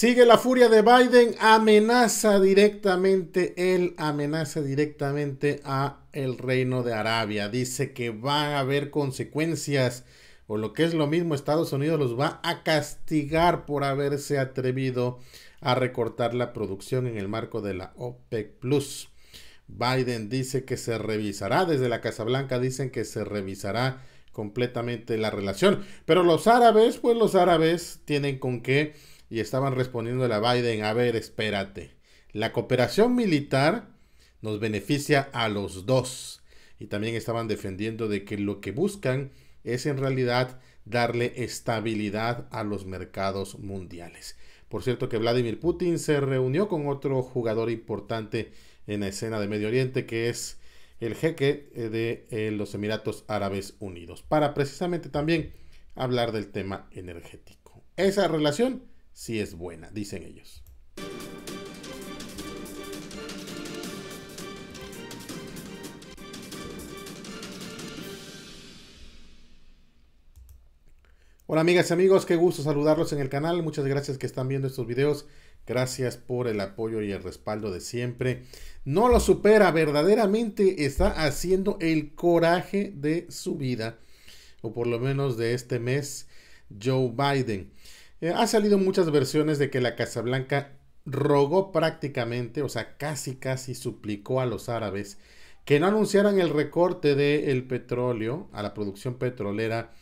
Sigue la furia de Biden, amenaza directamente, él amenaza directamente a el reino de Arabia. Dice que va a haber consecuencias, o lo que es lo mismo, Estados Unidos los va a castigar por haberse atrevido a recortar la producción en el marco de la OPEC Plus. Biden dice que se revisará, desde la Casa Blanca dicen que se revisará completamente la relación. Pero los árabes, pues los árabes tienen con qué y estaban respondiendo a Biden, a ver, espérate, la cooperación militar nos beneficia a los dos. Y también estaban defendiendo de que lo que buscan es en realidad darle estabilidad a los mercados mundiales. Por cierto que Vladimir Putin se reunió con otro jugador importante en la escena de Medio Oriente que es el jeque eh, de eh, los Emiratos Árabes Unidos para precisamente también hablar del tema energético. Esa relación si es buena, dicen ellos. Hola amigas y amigos, qué gusto saludarlos en el canal. Muchas gracias que están viendo estos videos. Gracias por el apoyo y el respaldo de siempre. No lo supera, verdaderamente está haciendo el coraje de su vida, o por lo menos de este mes, Joe Biden. Eh, ha salido muchas versiones de que la Casa Blanca rogó prácticamente, o sea, casi casi suplicó a los árabes que no anunciaran el recorte del petróleo a la producción petrolera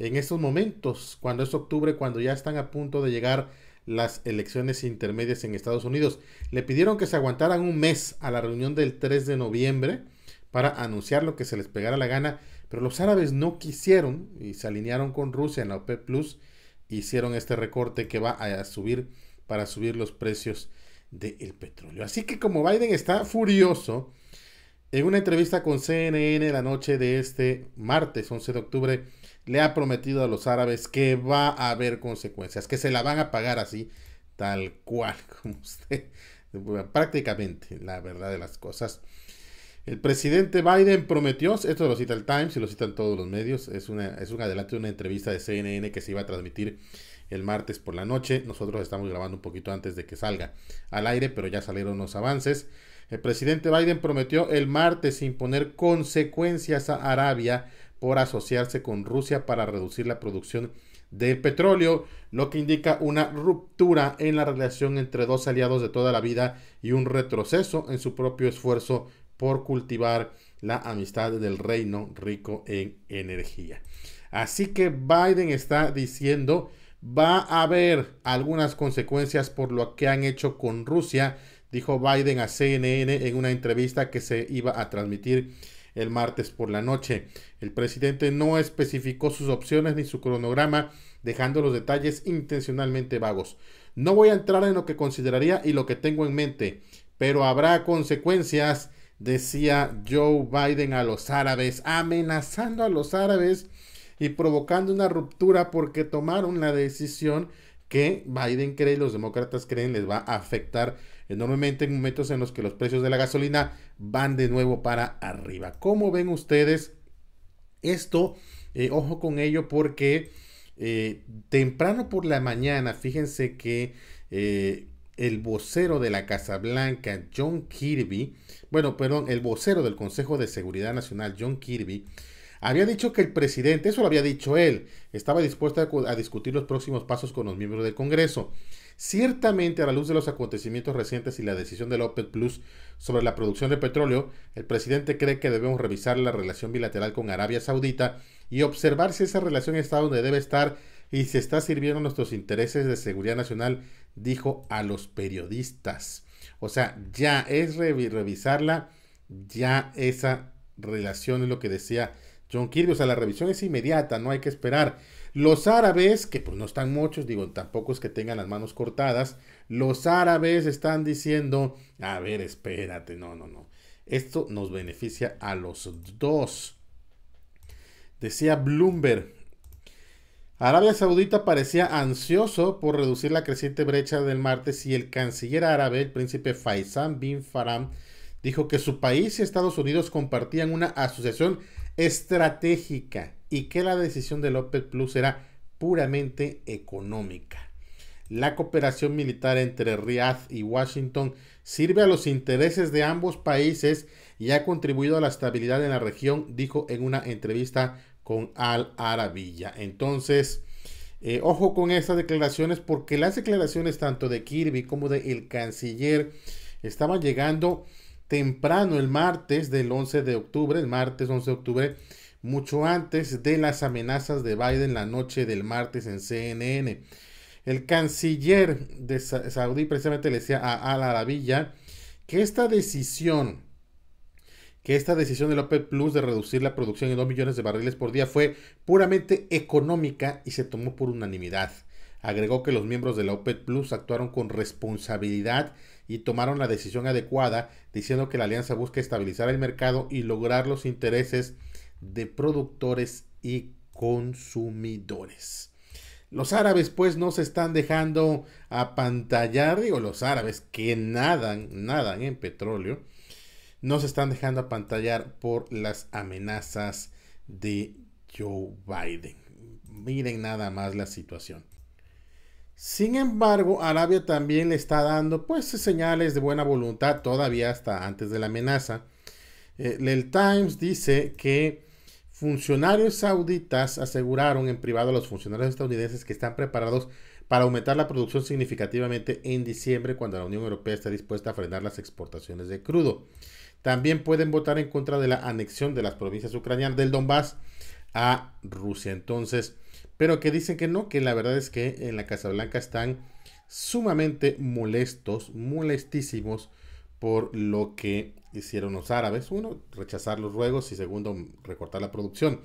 en estos momentos, cuando es octubre, cuando ya están a punto de llegar las elecciones intermedias en Estados Unidos. Le pidieron que se aguantaran un mes a la reunión del 3 de noviembre para anunciar lo que se les pegara la gana, pero los árabes no quisieron y se alinearon con Rusia en la OPEP hicieron este recorte que va a subir para subir los precios del petróleo. Así que como Biden está furioso, en una entrevista con CNN la noche de este martes 11 de octubre, le ha prometido a los árabes que va a haber consecuencias, que se la van a pagar así, tal cual como usted, prácticamente la verdad de las cosas. El presidente Biden prometió, esto lo cita el Times y lo citan todos los medios, es, una, es un adelanto de una entrevista de CNN que se iba a transmitir el martes por la noche. Nosotros estamos grabando un poquito antes de que salga al aire, pero ya salieron los avances. El presidente Biden prometió el martes imponer consecuencias a Arabia por asociarse con Rusia para reducir la producción de petróleo, lo que indica una ruptura en la relación entre dos aliados de toda la vida y un retroceso en su propio esfuerzo por cultivar la amistad del reino rico en energía. Así que Biden está diciendo, va a haber algunas consecuencias por lo que han hecho con Rusia, dijo Biden a CNN en una entrevista que se iba a transmitir el martes por la noche. El presidente no especificó sus opciones ni su cronograma, dejando los detalles intencionalmente vagos. No voy a entrar en lo que consideraría y lo que tengo en mente, pero habrá consecuencias decía Joe Biden a los árabes, amenazando a los árabes y provocando una ruptura porque tomaron la decisión que Biden cree y los demócratas creen les va a afectar enormemente en momentos en los que los precios de la gasolina van de nuevo para arriba. ¿Cómo ven ustedes esto? Eh, ojo con ello porque eh, temprano por la mañana, fíjense que eh, el vocero de la Casa Blanca, John Kirby, bueno, perdón, el vocero del Consejo de Seguridad Nacional, John Kirby, había dicho que el presidente, eso lo había dicho él, estaba dispuesto a, discutir los próximos pasos con los miembros del Congreso. Ciertamente, a la luz de los acontecimientos recientes y la decisión del OPEC Plus sobre la producción de petróleo, el presidente cree que debemos revisar la relación bilateral con Arabia Saudita y observar si esa relación está donde debe estar y si está sirviendo nuestros intereses de seguridad nacional dijo a los periodistas. O sea, ya es revisarla, ya esa relación es lo que decía John Kirby. O sea, la revisión es inmediata, no hay que esperar. Los árabes, que pues no están muchos, digo, tampoco es que tengan las manos cortadas, los árabes están diciendo, a ver, espérate, no, no, no. Esto nos beneficia a los dos. Decía Bloomberg, Arabia Saudita parecía ansioso por reducir la creciente brecha del martes y el canciller árabe, el príncipe Faisal bin Faram, dijo que su país y Estados Unidos compartían una asociación estratégica y que la decisión de López Plus era puramente económica. La cooperación militar entre Riyadh y Washington sirve a los intereses de ambos países y ha contribuido a la estabilidad en la región, dijo en una entrevista con Al Arabilla. Entonces, eh, ojo con estas declaraciones porque las declaraciones tanto de Kirby como de el canciller estaban llegando temprano el martes del 11 de octubre, el martes 11 de octubre, mucho antes de las amenazas de Biden la noche del martes en CNN. El canciller de Saudí precisamente le decía a Al Arabilla que esta decisión que esta decisión del OPEP Plus de reducir la producción en 2 millones de barriles por día fue puramente económica y se tomó por unanimidad. Agregó que los miembros de la OPEP Plus actuaron con responsabilidad y tomaron la decisión adecuada, diciendo que la alianza busca estabilizar el mercado y lograr los intereses de productores y consumidores. Los árabes pues no se están dejando apantallar, digo los árabes que nadan, nadan en petróleo, no se están dejando apantallar por las amenazas de Joe Biden. Miren nada más la situación. Sin embargo, Arabia también le está dando pues señales de buena voluntad todavía hasta antes de la amenaza. Eh, el Times dice que funcionarios sauditas aseguraron en privado a los funcionarios estadounidenses que están preparados para aumentar la producción significativamente en diciembre cuando la Unión Europea está dispuesta a frenar las exportaciones de crudo. También pueden votar en contra de la anexión de las provincias ucranianas del Donbass a Rusia. Entonces, pero que dicen que no, que la verdad es que en la Casa Blanca están sumamente molestos, molestísimos por lo que hicieron los árabes. Uno, rechazar los ruegos y segundo, recortar la producción.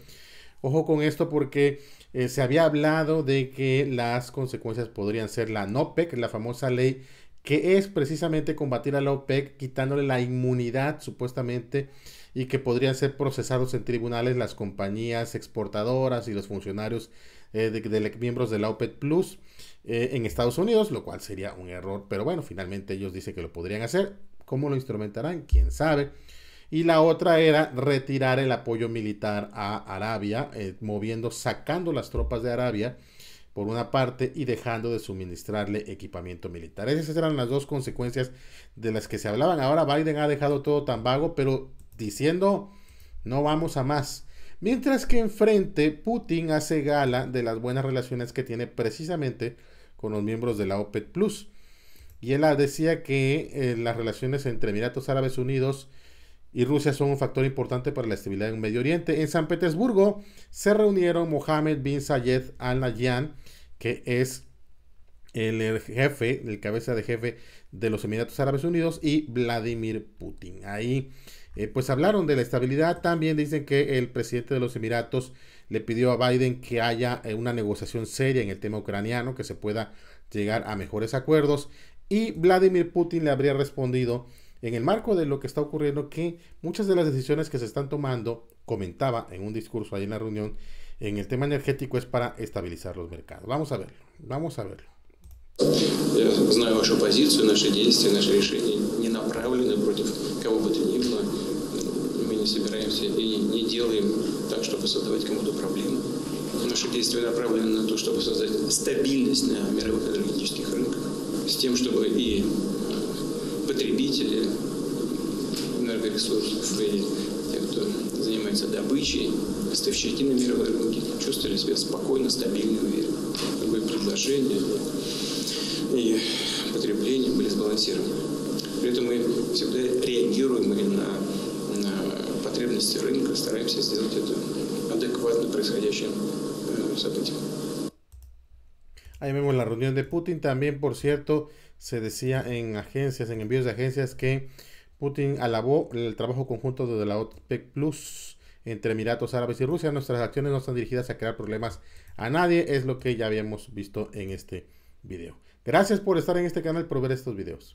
Ojo con esto porque eh, se había hablado de que las consecuencias podrían ser la NOPEC, la famosa ley que es precisamente combatir a la OPEC quitándole la inmunidad supuestamente y que podrían ser procesados en tribunales las compañías exportadoras y los funcionarios eh, de, los miembros de la OPEC Plus eh, en Estados Unidos, lo cual sería un error, pero bueno, finalmente ellos dicen que lo podrían hacer. ¿Cómo lo instrumentarán? ¿Quién sabe? y la otra era retirar el apoyo militar a Arabia, eh, moviendo, sacando las tropas de Arabia por una parte y dejando de suministrarle equipamiento militar. Esas eran las dos consecuencias de las que se hablaban. Ahora Biden ha dejado todo tan vago, pero diciendo no vamos a más. Mientras que enfrente Putin hace gala de las buenas relaciones que tiene precisamente con los miembros de la OPEC Plus. Y él decía que eh, las relaciones entre Emiratos Árabes Unidos y Rusia son un factor importante para la estabilidad en Medio Oriente. En San Petersburgo se reunieron Mohamed bin Zayed Al Nahyan, que es el jefe, el cabeza de jefe de los Emiratos Árabes Unidos y Vladimir Putin. Ahí eh, pues hablaron de la estabilidad. También dicen que el presidente de los Emiratos le pidió a Biden que haya eh, una negociación seria en el tema ucraniano, que se pueda llegar a mejores acuerdos. Y Vladimir Putin le habría respondido en el marco de lo que está ocurriendo, que muchas de las decisiones que se están tomando, comentaba en un discurso ahí en la reunión, en el tema energético es para estabilizar los mercados. Vamos a verlo, vamos a verlo. знаю вашу позицию, наши действия, наши решения не направлены против кого бы то ни было. Мы не собираемся и не делаем так, чтобы создавать кому-то проблемы. Наши действия направлены на то, чтобы создать стабильность на мировых энергетических рынках, с тем, чтобы и потребители энергоресурсов и те, кто занимается добычей, поставщики на мировой рынке, чувствовали себя спокойно, стабильно, уверенно. Любые предложения и потребление были сбалансированы. При этом мы всегда реагируем и на, на потребности рынка, стараемся сделать это адекватно происходящим э, событиям. Ahí vemos la reunión de Putin. También, por cierto, se decía en agencias, en envíos de agencias, que Putin alabó el trabajo conjunto de la OPEC Plus entre Emiratos Árabes y Rusia. Nuestras acciones no están dirigidas a crear problemas a nadie. Es lo que ya habíamos visto en este video. Gracias por estar en este canal, por ver estos videos.